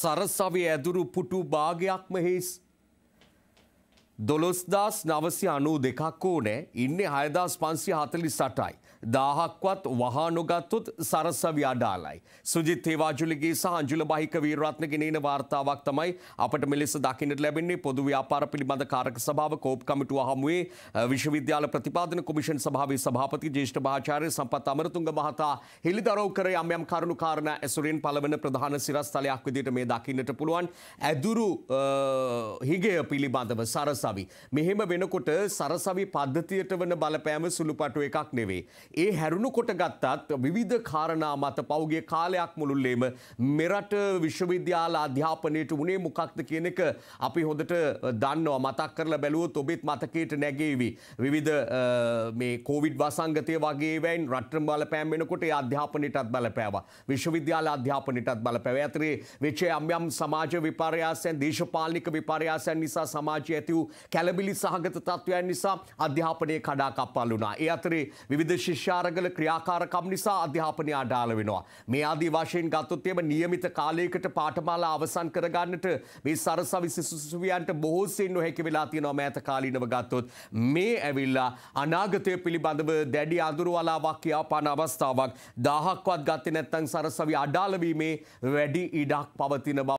සරසවි ඇදුරු පුටු භාගයක්ම හිස් දොළොස්දස් නවසි අනූ දෙකක් ඕනෑ ඉන්නේ හයදස් පන්සිය හතලි සටයි. දාහක්වත් වහානොගත්තුත් සරසවි අඩාලයි. සුජිත් ඒවාජුලිගේ සහන්ජුල බහික වීරත්න ගෙනන වාර්තාවක් තමයි අපට මෙලෙස දකිනට ලැබෙන්නේ පොදු ව්‍යාපාර පිළිබඳ කාරක සභාව කෝප් කමිටුව හමුවේ විශ්වවිද්‍යාල ප්‍රතිපාදන කොමිෂන් සභාවේ සභාපති ජේෂ්ඨ භාචාර්ය සම්පත් අමරතුංග මහතා හෙළිදරව් කර යම් යම් කරුණු කාරණා ඇසුරෙන් පළවන ප්‍රධාන සිරස්තලයක් විදිහට මේ දකින්නට පුළුවන්. ඇදුරු හිගය පිළිබඳව සරස සරසවි. මෙහෙම වෙනකොට සරසවි පද්ධතියට වන බලපෑම සුළුපටු එකක් නෙවේ. ඒ හැරුණු කොට ගත්තත් විවිධ කාරණා මත පෞගේ කාලයක් මුළුල්ලේම මෙරට විශ්වවිද්‍යාල අධ්‍යාපනයට වනේ මොකක්ද කියන එක අපි හොඳට දන්නවා මතක් කරලා බැලුවොත් ඔබෙත් මතකයට නැගේවි. විවිධ මේ කෝවිඩ් වසංගතය වගේ වැයින් රට්ටම් බලපෑම් වෙනකොට ඒ අධ්‍යාපනයටත් බලපෑවා. විශ්වවිද්‍යාල අධ්‍යාපනයටත් බලපෑවා. ඇතරේ වෙච්ච යම් යම් සමාජ විපර්යාසයන් දේශපාලනික විපර්යාසයන් නිසා සමාජයේ ඇති වූ කැලබිලි සහගත තත්ත්වයන් නිසා අධ්‍යාපනය කඩාකප්පල් වුණා. ඒ අතරේ විවිධ ශිෂ්‍යාරගල ක්‍රියාකාරකම් නිසා අධ්‍යාපනය අඩාල වෙනවා. මේ ආදී වශයෙන් ගත්තොත් එම නියමිත කාලයකට පාඨමාලා අවසන් කරගන්නට මේ සරසවි සිසු සිසුවියන්ට බොහෝ සෙයින් නොහැකි වෙලා තියෙනවා මෑත කාලීනව ගත්තොත්. මේ ඇවිල්ලා අනාගතය පිළිබඳව දැඩි අඳුරවලාවක් කියාපාන අවස්ථාවක් දහක්වත් ගත්තේ නැත්නම් සරසවි අඩාල වීමේ වැඩි ඉඩක් පවතින බව